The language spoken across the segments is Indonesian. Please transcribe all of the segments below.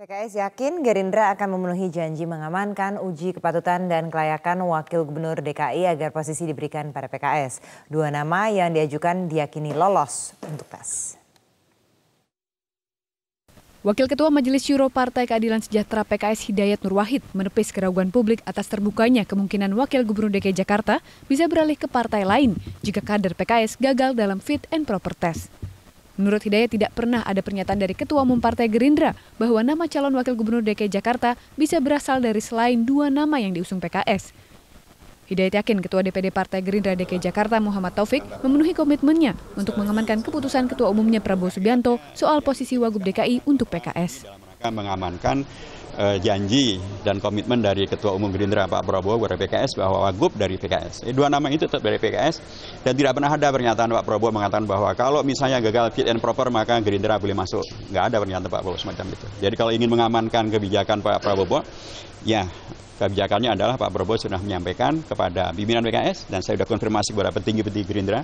PKS yakin Gerindra akan memenuhi janji mengamankan uji kepatutan dan kelayakan Wakil Gubernur DKI agar posisi diberikan pada PKS. Dua nama yang diajukan diyakini lolos untuk tes. Wakil Ketua Majelis Syuro Partai Keadilan Sejahtera PKS Hidayat Nur Wahid menepis keraguan publik atas terbukanya kemungkinan Wakil Gubernur DKI Jakarta bisa beralih ke partai lain jika kader PKS gagal dalam fit and proper test. Menurut Hidayat tidak pernah ada pernyataan dari Ketua Umum Partai Gerindra bahwa nama calon wakil gubernur DKI Jakarta bisa berasal dari selain dua nama yang diusung PKS. Hidayat yakin Ketua DPD Partai Gerindra DKI Jakarta Muhammad Taufik memenuhi komitmennya untuk mengamankan keputusan Ketua Umumnya Prabowo Subianto soal posisi Wagub DKI untuk PKS akan mengamankan eh, janji dan komitmen dari Ketua Umum Gerindra Pak Prabowo kepada PKS bahwa Wagub dari PKS. Eh, dua nama itu tetap dari PKS dan tidak pernah ada pernyataan Pak Prabowo mengatakan bahwa kalau misalnya gagal fit and proper maka Gerindra boleh masuk. Nggak ada pernyataan Pak Prabowo semacam itu. Jadi kalau ingin mengamankan kebijakan Pak Prabowo Ya, kebijakannya adalah Pak Prabowo sudah menyampaikan kepada pimpinan PKS dan saya sudah konfirmasi kepada petinggi-petinggi Gerindra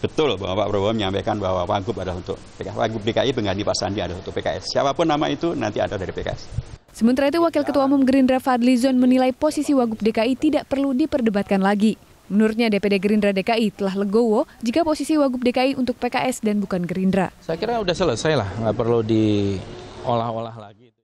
betul bahwa Pak Prabowo menyampaikan bahwa Wagub adalah untuk PKS, Wagub DKI pengganti Pak Sandi adalah untuk PKS. Siapapun nama itu nanti ada dari PKS. Sementara itu Wakil Ketua Umum Gerindra Fadli Zon menilai posisi Wagub DKI tidak perlu diperdebatkan lagi. Menurutnya DPD Gerindra DKI telah legowo jika posisi Wagub DKI untuk PKS dan bukan Gerindra. Saya kira sudah selesai lah, nggak perlu diolah-olah lagi.